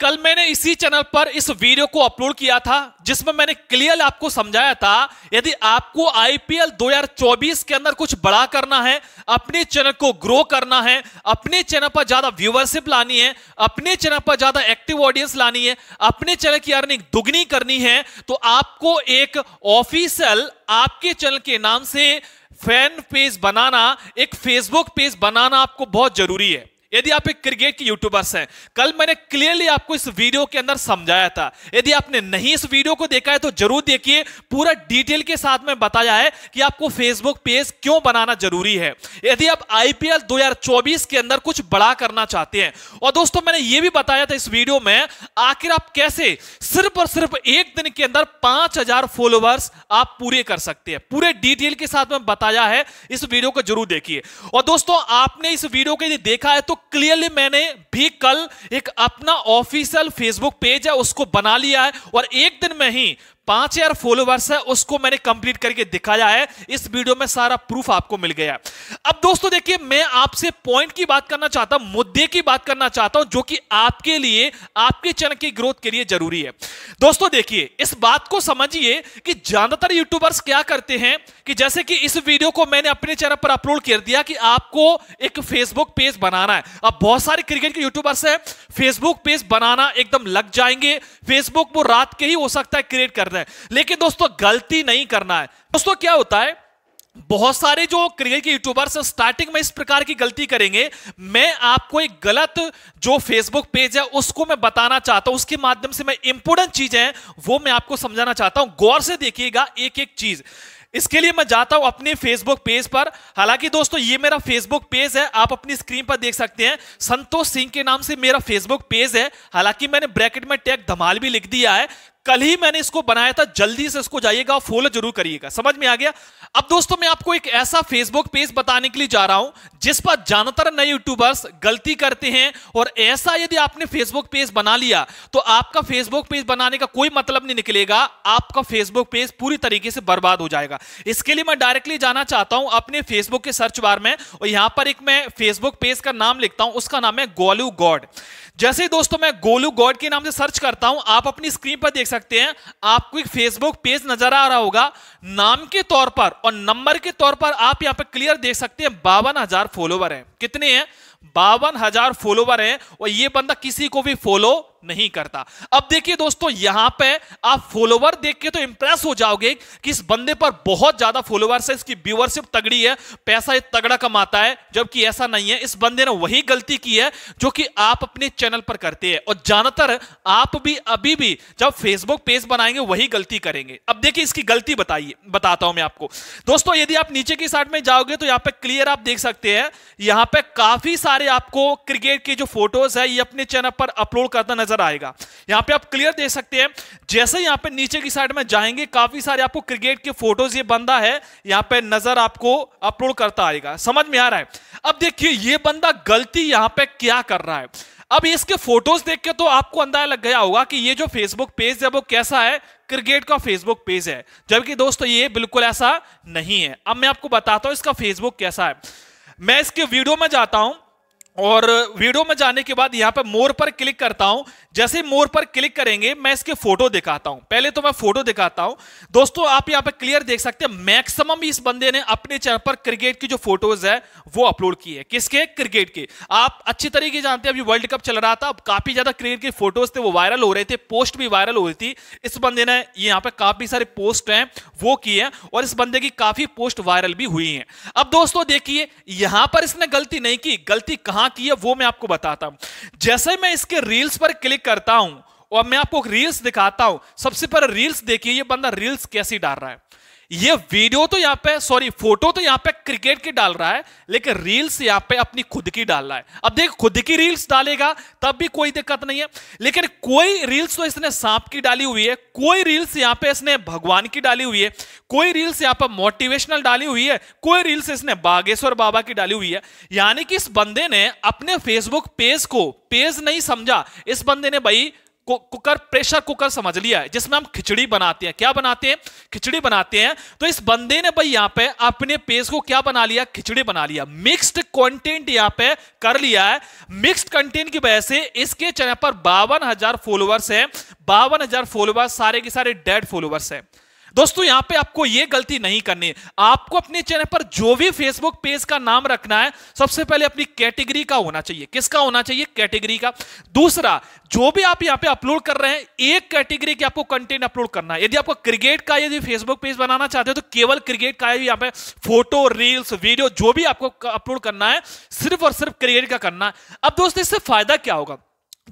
कल मैंने इसी चैनल पर इस वीडियो को अपलोड किया था जिसमें मैंने क्लियर आपको समझाया था यदि आपको आईपीएल 2024 के अंदर कुछ बड़ा करना है अपने चैनल को ग्रो करना है अपने चैनल पर ज्यादा व्यूवरशिप लानी है अपने चैनल पर ज्यादा एक्टिव ऑडियंस लानी है अपने चैनल की अर्निंग दुगनी करनी है तो आपको एक ऑफिशियल आपके चैनल के नाम से फैन पेज बनाना एक फेसबुक पेज बनाना आपको बहुत जरूरी है यदि आप एक क्रिकेट के यूट्यूबर्स हैं कल मैंने क्लियरली आपको इस वीडियो के अंदर समझाया था यदि आपने नहीं इस वीडियो को देखा है तो जरूर देखिए पूरा डिटेल के साथ में बताया है कि आपको फेसबुक पेज क्यों बनाना जरूरी है यदि आप आईपीएल 2024 के अंदर कुछ बड़ा करना चाहते हैं और दोस्तों मैंने ये भी बताया था इस वीडियो में आखिर आप कैसे सिर्फ और सिर्फ एक दिन के अंदर पांच फॉलोअर्स आप पूरे कर सकते हैं पूरे डिटेल के साथ में बताया है इस वीडियो को जरूर देखिए और दोस्तों आपने इस वीडियो को यदि देखा है तो क्लियरली मैंने भी कल एक अपना ऑफिशियल फेसबुक पेज है उसको बना लिया है और एक दिन में ही पांच हजार फॉलोवर्स है उसको मैंने कंप्लीट करके दिखाया है इस वीडियो में सारा प्रूफ आपको मिल गया है अब दोस्तों देखिए मैं आपसे पॉइंट की बात करना चाहता हूं मुद्दे की बात करना चाहता हूं जो कि आपके लिए आपके चैनल की ग्रोथ के लिए जरूरी है दोस्तों देखिए इस बात को समझिए कि ज्यादातर यूट्यूबर्स क्या करते हैं कि जैसे कि इस वीडियो को मैंने अपने चैनल पर अपलोड कर दिया कि आपको एक फेसबुक पेज बनाना है अब बहुत सारे क्रिकेट के यूट्यूबर्स हैं फेसबुक पेज बनाना एकदम लग जाएंगे फेसबुक वो रात के ही हो सकता है क्रिएट कर हैं लेकिन दोस्तों गलती नहीं करना है दोस्तों क्या होता है बहुत सारे जो क्रिकेट के यूट्यूबर्स स्टार्टिंग में इस प्रकार की गलती करेंगे मैं आपको एक गलत जो फेसबुक पेज है उसको मैं बताना चाहता हूं उसके माध्यम से मैं इंपोर्टेंट चीजें हैं वो मैं आपको समझाना चाहता हूं गौर से देखिएगा एक एक चीज इसके लिए मैं जाता हूं अपने फेसबुक पेज पर हालांकि दोस्तों ये मेरा फेसबुक पेज है आप अपनी स्क्रीन पर देख सकते हैं संतोष सिंह के नाम से मेरा फेसबुक पेज है हालांकि मैंने ब्रैकेट में टैग धमाल भी लिख दिया है कल ही मैंने इसको बनाया था जल्दी से इसको जाइएगा फॉलो जरूर करिएगा समझ में आ गया अब दोस्तों मैं आपको एक ऐसा फेसबुक पेज बताने के लिए जा रहा हूं जिस पर ज्यादातर नए यूट्यूबर्स गलती करते हैं और ऐसा यदि आपने फेसबुक पेज बना लिया तो आपका फेसबुक पेज बनाने का कोई मतलब नहीं निकलेगा आपका फेसबुक पेज पूरी तरीके से बर्बाद हो जाएगा इसके लिए मैं डायरेक्टली जाना चाहता हूं अपने फेसबुक के सर्च बार में और यहां पर एक मैं फेसबुक पेज का नाम लिखता हूं उसका नाम है गोलू गॉड जैसे ही दोस्तों मैं गोलू गॉड के नाम से सर्च करता हूं आप अपनी स्क्रीन पर देख सकते हैं आपको एक फेसबुक पेज नजर आ रहा होगा नाम के तौर पर और नंबर के तौर पर आप यहां पर क्लियर देख सकते हैं बावन हजार फॉलोवर है कितने हैं बावन हजार फॉलोवर है और ये बंदा किसी को भी फॉलो नहीं करता अब देखिए दोस्तों यहां पे आप फॉलोवर देख के तो इंप्रेस हो जाओगे कि इस बंदे पर बहुत ज्यादा फॉलोवर्स है इसकी व्यूअरशिप तगड़ी है पैसा तगड़ा कमाता है जबकि ऐसा नहीं है इस बंदे ने वही गलती की है जो कि आप अपने चैनल पर करते हैं और ज्यादातर आप भी अभी भी जब फेसबुक पेज बनाएंगे वही गलती करेंगे अब देखिए इसकी गलती बताइए बताता हूं मैं आपको दोस्तों यदि आप नीचे की साइड में जाओगे तो यहां पर क्लियर आप देख सकते हैं यहां पर काफी सारे आपको क्रिकेट के जो फोटोज है ये अपने चैनल पर अपलोड करता नजर नजर आएगा यहाँ पे आप क्लियर देख सकते हैं जैसे यहाँ पे नीचे की साइड में जाएंगे काफी सारे आपको क्रिकेट के फोटोज ये बंदा है यहाँ पे नजर आपको अपलोड करता आएगा समझ में आ रहा है अब देखिए ये बंदा गलती यहाँ पे क्या कर रहा है अब इसके फोटोज देख के तो आपको अंदाजा लग गया होगा कि ये जो फेसबुक पेज है वो कैसा है क्रिकेट का फेसबुक पेज है जबकि दोस्तों ये बिल्कुल ऐसा नहीं है अब मैं आपको बताता हूं इसका फेसबुक कैसा है मैं इसके वीडियो में जाता हूं और वीडियो में जाने के बाद यहां पर मोर पर क्लिक करता हूं जैसे मोर पर क्लिक करेंगे मैं इसके फोटो दिखाता हूं पहले तो मैं फोटो दिखाता हूं दोस्तों आप यहां पर क्लियर देख सकते हैं मैक्सिमम इस बंदे ने अपने चैनल पर क्रिकेट की जो फोटोज है वो अपलोड की है किसके क्रिकेट के आप अच्छी तरीके जानते हैं अभी वर्ल्ड कप चल रहा था अब काफी ज्यादा क्रिकेट के फोटोज थे वो वायरल हो रहे थे पोस्ट भी वायरल हो रही थी इस बंदे ने यहाँ पर काफी सारे पोस्ट हैं वो किए हैं और इस बंदे की काफी पोस्ट वायरल भी हुई है अब दोस्तों देखिए यहां पर इसने गलती नहीं की गलती कहां कहां की है वो मैं आपको बताता हूं जैसे मैं इसके रील्स पर क्लिक करता हूं और मैं आपको रील्स दिखाता हूं सबसे पहले रील्स देखिए ये बंदा रील्स कैसी डाल रहा है ये वीडियो तो यहां पे सॉरी फोटो तो यहां पे क्रिकेट की डाल रहा है लेकिन रील्स यहां पे अपनी खुद की डाल रहा है अब देख खुद की रील्स डालेगा तब भी कोई दिक्कत नहीं है लेकिन कोई रील्स तो इसने सांप की डाली हुई है कोई रील्स यहां पे इसने भगवान की डाली हुई है कोई रील्स यहां पर मोटिवेशनल डाली हुई है कोई रील्स इसने बागेश्वर बाबा की डाली हुई है यानी कि इस बंदे ने अपने फेसबुक पेज को पेज नहीं समझा इस बंदे ने भाई कुकर प्रेशर कुकर समझ लिया है जिसमें हम खिचड़ी बनाते हैं क्या बनाते हैं खिचड़ी बनाते हैं तो इस बंदे ने भाई यहां पे अपने पेज को क्या बना लिया खिचड़ी बना लिया मिक्स्ड कंटेंट यहां पे कर लिया है मिक्स्ड कंटेंट की वजह से इसके चैनल पर बावन फॉलोअर्स है बावन फॉलोअर्स सारे के सारे डेड फॉलोअर्स है दोस्तों यहां पे आपको ये गलती नहीं करनी आपको अपने चैनल पर जो भी फेसबुक पेज का नाम रखना है सबसे पहले अपनी कैटेगरी का होना चाहिए किसका होना चाहिए कैटेगरी का दूसरा जो भी आप यहां पे अपलोड कर रहे हैं एक कैटेगरी के आपको कंटेंट अपलोड करना है यदि आपको क्रिकेट का यदि फेसबुक पेज बनाना चाहते हो तो केवल क्रिकेट का यहां पर फोटो रील्स वीडियो जो भी आपको अपलोड करना है सिर्फ और सिर्फ क्रिकेट का करना है अब दोस्तों इससे फायदा क्या होगा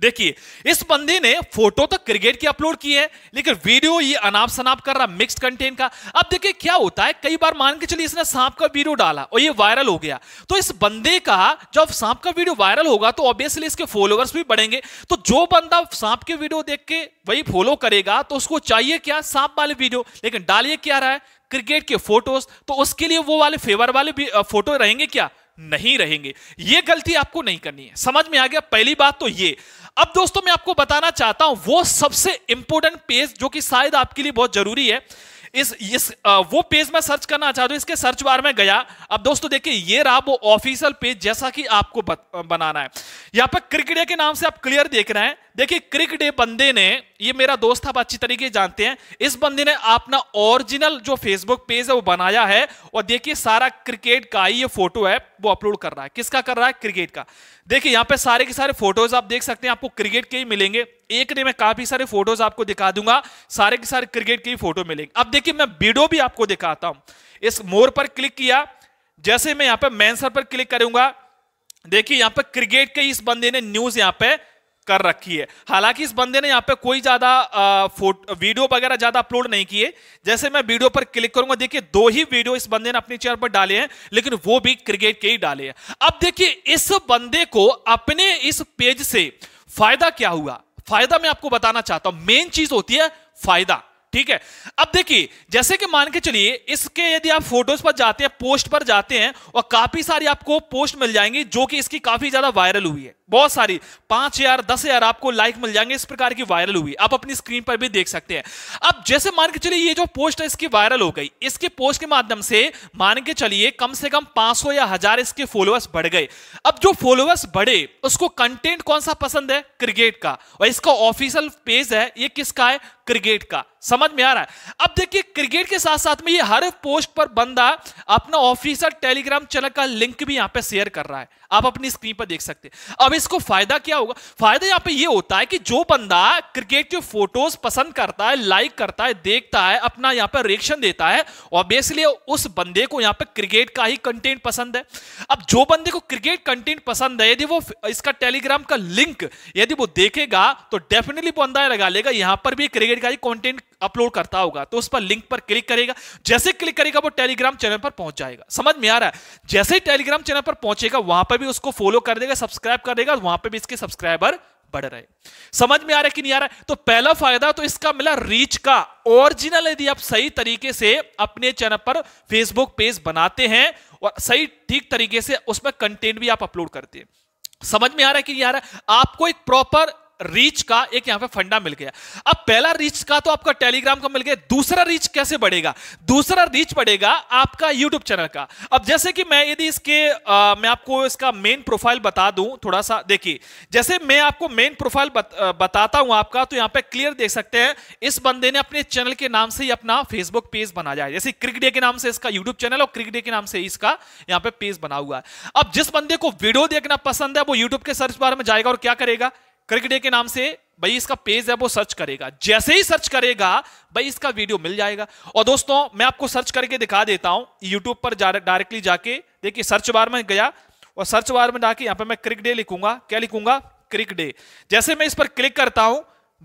देखिए इस बंदे ने फोटो तो क्रिकेट की अपलोड की है लेकिन वीडियो ये अनाप शनाप कर रहा मिक्स कंटेंट का अब देखिए क्या होता है कई बार मान के चलिए इसने सांप का वीडियो डाला और ये वायरल हो गया तो इस बंदे का जब सांप का वीडियो वायरल होगा तो ऑब्वियसली इसके फॉलोअर्स भी बढ़ेंगे तो जो बंदा सांप के वीडियो देख के वही फॉलो करेगा तो उसको चाहिए क्या सांप वाले वीडियो लेकिन डालिए क्या रहा है क्रिकेट के फोटोज तो उसके लिए वो वाले फेवर वाले भी फोटो रहेंगे क्या नहीं रहेंगे ये गलती आपको नहीं करनी है समझ में आ गया पहली बात तो ये अब दोस्तों मैं आपको बताना चाहता हूं वो सबसे इंपोर्टेंट पेज जो कि शायद आपके लिए बहुत जरूरी है इस इस वो पेज मैं सर्च करना चाहता हूँ इसके सर्च बार में गया अब दोस्तों देखिए ये रहा वो ऑफिशियल पेज जैसा कि आपको बनाना है यहां पर क्रिक डे के नाम से आप क्लियर देख रहे हैं देखिए क्रिक डे बंदे ने ये मेरा दोस्त आप अच्छी तरीके जानते हैं इस बंदे ने अपना ओरिजिनल जो फेसबुक पेज है वो बनाया है और देखिए सारा क्रिकेट का ही ये फोटो है वो अपलोड कर रहा है किसका कर रहा है क्रिकेट का देखिए यहाँ पे सारे के सारे फोटोज आप देख सकते हैं आपको क्रिकेट के ही मिलेंगे एक डे में काफी सारे फोटोज आपको दिखा दूंगा सारे के सारे क्रिकेट के ही फोटो मिलेंगे अब देखिए मैं वीडियो भी आपको दिखाता हूं इस मोर पर क्लिक किया जैसे मैं यहां पर मैंसर पर क्लिक करूंगा देखिए यहां पे क्रिकेट के इस बंदे ने न्यूज यहां पे कर रखी है हालांकि इस बंदे ने यहां पे कोई ज्यादा वीडियो वगैरह ज्यादा अपलोड नहीं किए जैसे मैं वीडियो पर क्लिक करूंगा देखिए दो ही वीडियो इस बंदे ने अपने चेयर पर डाले हैं लेकिन वो भी क्रिकेट के ही डाले हैं अब देखिए इस बंदे को अपने इस पेज से फायदा क्या हुआ फायदा मैं आपको बताना चाहता हूं मेन चीज होती है फायदा ठीक है अब देखिए जैसे कि मान के चलिए इसके यदि आप फोटोज पर जाते हैं पोस्ट पर जाते हैं और काफी सारी आपको पोस्ट मिल जाएंगी जो कि इसकी काफी ज्यादा वायरल हुई है बहुत सारी पांच हजार दस हजार आपको लाइक मिल जाएंगे इस प्रकार की वायरल हुई आप अपनी स्क्रीन पर भी देख सकते हैं अब जैसे मान के चलिए ये जो पोस्ट है इसकी वायरल हो गई इसके पोस्ट के माध्यम से मान के चलिए कम से कम पांच सौ या हजार इसके फॉलोअर्स बढ़ गए अब जो फॉलोअर्स बढ़े उसको कंटेंट कौन सा पसंद है क्रिकेट का और इसका ऑफिशियल पेज है ये किसका है क्रिकेट का समझ में आ रहा है अब देखिए क्रिकेट के साथ साथ में ये हर पोस्ट पर बंदा अपना ऑफिशियल टेलीग्राम चैनल का लिंक भी यहां पे शेयर कर रहा है आप अपनी स्क्रीन पर देख सकते हैं अब इसको फायदा क्या होगा फायदा यहाँ पे ये होता है कि जो बंदा क्रिकेट के फोटोज पसंद करता है लाइक करता है देखता है अपना यहाँ पर रिएक्शन देता है ऑब्वियसली उस बंदे को यहाँ पे क्रिकेट का ही कंटेंट पसंद है अब जो बंदे को क्रिकेट कंटेंट पसंद है यदि वो इसका टेलीग्राम का लिंक यदि वो देखेगा तो डेफिनेटली बंदा लगा लेगा यहाँ पर भी क्रिकेट का ही कॉन्टेंट अपलोड करता होगा तो उस पर लिंक पर क्लिक करेगा जैसे क्लिक करेगा वो टेलीग्राम चैनल पर पहुंच जाएगा समझ में आ रहा है जैसे ही टेलीग्राम चैनल पर पहुंचेगा वहां पर भी उसको फॉलो कर देगा सब्सक्राइब कर देगा वहां पर भी इसके सब्सक्राइबर बढ़ रहे समझ में आ रहा है कि नहीं आ रहा है तो पहला फायदा तो इसका मिला रीच का ओरिजिनल यदि आप सही तरीके से अपने चैनल पर फेसबुक पेज बनाते हैं और सही ठीक तरीके से उसमें कंटेंट भी आप अपलोड करते हैं समझ में आ रहा है कि नहीं आ रहा है आपको एक प्रॉपर रीच का एक यहां पे फंडा मिल गया अब पहला रीच का तो आपका टेलीग्राम का मिल गया दूसरा रीच कैसे बढ़ेगा दूसरा रीच बढ़ेगा आपका यूट्यूब चैनल का अब जैसे कि मैं यदि इसके आ, मैं आपको इसका मेन प्रोफाइल बता दूं थोड़ा सा देखिए जैसे मैं आपको मेन प्रोफाइल बत, बताता हूं आपका तो यहां पर क्लियर देख सकते हैं इस बंदे ने अपने चैनल के नाम से ही अपना फेसबुक पेज बना जाए जैसे क्रिकडे के नाम से इसका यूट्यूब चैनल और क्रिकडे के नाम से इसका यहां पर पेज बना हुआ है अब जिस बंदे को वीडियो देखना पसंद है वो यूट्यूब के सर्च बार में जाएगा और क्या करेगा क्रिक डे के नाम से भाई इसका पेज है वो सर्च करेगा जैसे ही सर्च करेगा भाई इसका वीडियो मिल जाएगा और दोस्तों मैं आपको सर्च करके दिखा देता हूं यूट्यूब पर डायरेक्टली जाके देखिए सर्च बार में गया और सर्च बार में जाके यहां पर मैं क्रिक डे लिखूंगा क्या लिखूंगा क्रिक डे जैसे मैं इस पर क्लिक करता हूं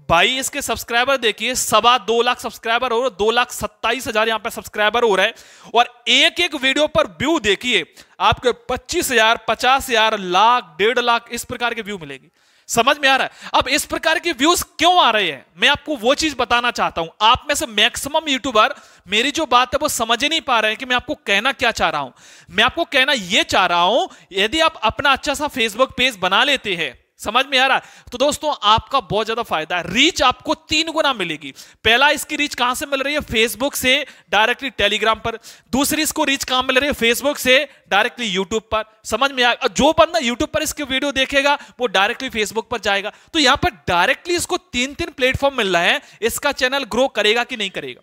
भाई इसके सब्सक्राइबर देखिए सवा दो लाख सब्सक्राइबर हो रहे दो लाख सत्ताईस हजार यहां पर सब्सक्राइबर हो रहे हैं और एक एक वीडियो पर व्यू देखिए आपके पच्चीस हजार पचास हजार लाख डेढ़ लाख इस प्रकार के व्यू मिलेगी समझ में आ रहा है अब इस प्रकार के व्यूज क्यों आ रहे हैं मैं आपको वो चीज बताना चाहता हूं आप में से मैक्सिमम यूट्यूबर मेरी जो बात है वो समझ ही नहीं पा रहे हैं कि मैं आपको कहना क्या चाह रहा हूं मैं आपको कहना यह चाह रहा हूं यदि आप अपना अच्छा सा फेसबुक पेज बना लेते हैं समझ में आ रहा है तो दोस्तों आपका बहुत ज्यादा फायदा है रीच आपको तीन गुना मिलेगी पहला इसकी रीच कहां से मिल रही है फेसबुक से डायरेक्टली टेलीग्राम पर दूसरी इसको रीच कहां मिल रही है फेसबुक से डायरेक्टली यूट्यूब पर समझ में आया जो बंदा यूट्यूब पर इसकी वीडियो देखेगा वो डायरेक्टली फेसबुक पर जाएगा तो यहां पर डायरेक्टली इसको तीन तीन प्लेटफॉर्म मिल रहा है इसका चैनल ग्रो करेगा कि नहीं करेगा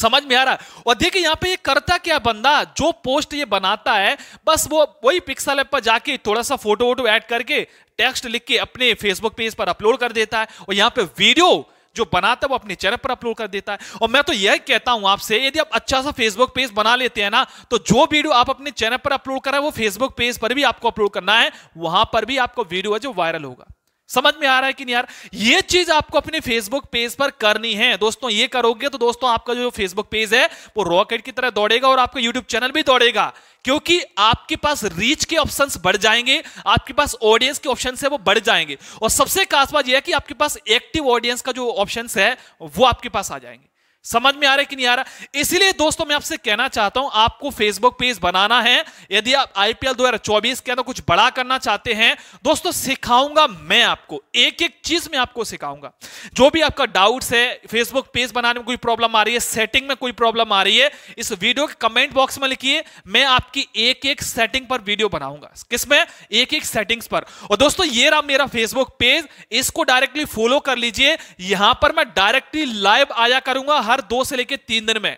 समझ में आ रहा है और देखिए यहां पे ये करता क्या बंदा जो पोस्ट ये बनाता है बस वो वही पिक्सल ऐप पर जाके थोड़ा सा फोटो वोटो ऐड करके टेक्स्ट लिख के अपने फेसबुक पेज पर अपलोड कर देता है और यहां पे वीडियो जो बनाता है वो अपने चैनल पर अपलोड कर देता है और मैं तो यह कहता हूं आपसे यदि आप अच्छा सा फेसबुक पेज बना लेते हैं ना तो जो वीडियो आप अपने चैनल पर अपलोड कर रहे हैं वो फेसबुक पेज पर भी आपको अपलोड करना है वहां पर भी आपको वीडियो है जो वायरल होगा समझ में आ रहा है कि नहीं यार ये चीज आपको अपने फेसबुक पेज पर करनी है दोस्तों ये करोगे तो दोस्तों आपका जो फेसबुक पेज है वो रॉकेट की तरह दौड़ेगा और आपका यूट्यूब चैनल भी दौड़ेगा क्योंकि आपके पास रीच के ऑप्शन बढ़ जाएंगे आपके पास ऑडियंस के ऑप्शन है वो बढ़ जाएंगे और सबसे खास बात यह है कि आपके पास एक्टिव ऑडियंस का जो ऑप्शन है वो आपके पास आ जाएंगे समझ में आ रहा है कि नहीं आ रहा इसलिए दोस्तों मैं आपसे कहना चाहता हूं आपको फेसबुक पेज बनाना है यदि आप आईपीएल 2024 के अंदर कुछ बड़ा करना चाहते हैं दोस्तों सिखाऊंगा मैं आपको एक एक चीज मैं आपको सिखाऊंगा जो भी आपका डाउट्स है फेसबुक पेज बनाने में कोई प्रॉब्लम आ रही है सेटिंग में कोई प्रॉब्लम आ रही है इस वीडियो के कमेंट बॉक्स में लिखिए मैं आपकी एक एक सेटिंग पर वीडियो बनाऊंगा किसमें एक एक सेटिंग्स पर और दोस्तों ये रहा मेरा फेसबुक पेज इसको डायरेक्टली फॉलो कर लीजिए यहां पर मैं डायरेक्टली लाइव आया करूंगा हर हर दो से लेकर तीन दिन में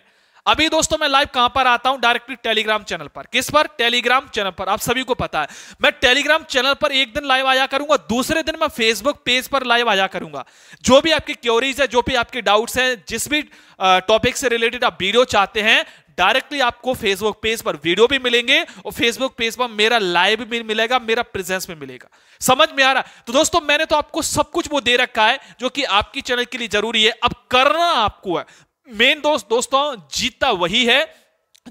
अभी दोस्तों मैं लाइव कहां पर आता हूं डायरेक्टली टेलीग्राम चैनल पर किस पर टेलीग्राम चैनल पर आप सभी को पता है मैं टेलीग्राम चैनल पर एक दिन लाइव आया करूंगा दूसरे दिन मैं फेसबुक पेज पर लाइव आया करूंगा जो भी आपकी क्योरीज है जो भी आपके डाउट्स हैं जिस भी टॉपिक से रिलेटेड आप वीडियो चाहते हैं डायरेक्टली आपको फेसबुक पेज पर वीडियो भी मिलेंगे और फेसबुक पेज पर मेरा लाइव भी मिलेगा मेरा प्रेजेंस भी मिलेगा समझ में आ रहा तो दोस्तों मैंने तो आपको सब कुछ वो दे रखा है जो कि आपकी चैनल के लिए जरूरी है अब करना आपको है मेन दोस्त दोस्तों जीतता वही है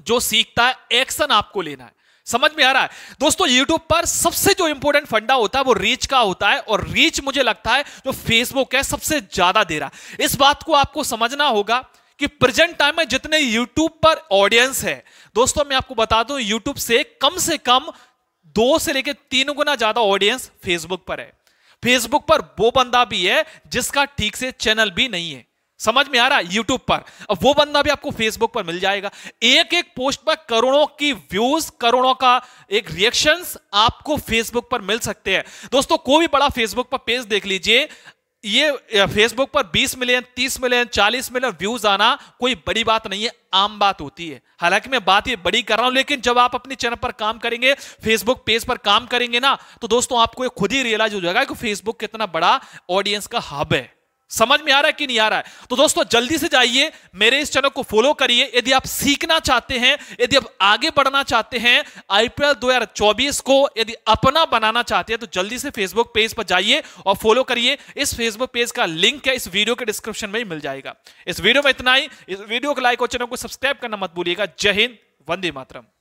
जो सीखता है एक्शन आपको लेना है समझ में आ रहा है दोस्तों यूट्यूब पर सबसे जो इंपॉर्टेंट फंडा होता है वो रीच का होता है और रीच मुझे लगता है जो फेसबुक है सबसे ज्यादा दे रहा है इस बात को आपको समझना होगा कि प्रेजेंट टाइम में जितने यूट्यूब पर ऑडियंस है दोस्तों मैं आपको बता दूं यूट्यूब से कम से कम दो से लेकर तीन गुना ज्यादा ऑडियंस फेसबुक पर है फेसबुक पर वो बंदा भी है जिसका ठीक से चैनल भी नहीं है समझ में आ रहा है यूट्यूब पर अब वो बंदा भी आपको फेसबुक पर मिल जाएगा एक एक पोस्ट पर करोड़ों की व्यूज करोड़ों का एक रिएक्शंस आपको फेसबुक पर मिल सकते हैं दोस्तों कोई भी बड़ा फेसबुक पर पेज देख लीजिए ये फेसबुक पर 20 मिलियन 30 मिलियन 40 मिलियन व्यूज आना कोई बड़ी बात नहीं है आम बात होती है हालांकि मैं बात ये बड़ी कर रहा हूं लेकिन जब आप अपने चैनल पर काम करेंगे फेसबुक पेज पर काम करेंगे ना तो दोस्तों आपको खुद ही रियलाइज हो जाएगा कि फेसबुक कितना बड़ा ऑडियंस का हब है समझ में आ रहा है कि नहीं आ रहा है तो दोस्तों जल्दी से जाइए मेरे इस चैनल को फॉलो करिए यदि आप सीखना चाहते हैं यदि आप आगे बढ़ना चाहते हैं आईपीएल 2024 को यदि अपना बनाना चाहते हैं तो जल्दी से फेसबुक पेज पर जाइए और फॉलो करिए इस फेसबुक पेज का लिंक है इस वीडियो के डिस्क्रिप्शन में ही मिल जाएगा इस वीडियो में इतना ही इस वीडियो को लाइक और चैनल को सब्सक्राइब करना मत भूलिएगा जय हिंद वंदे मातरम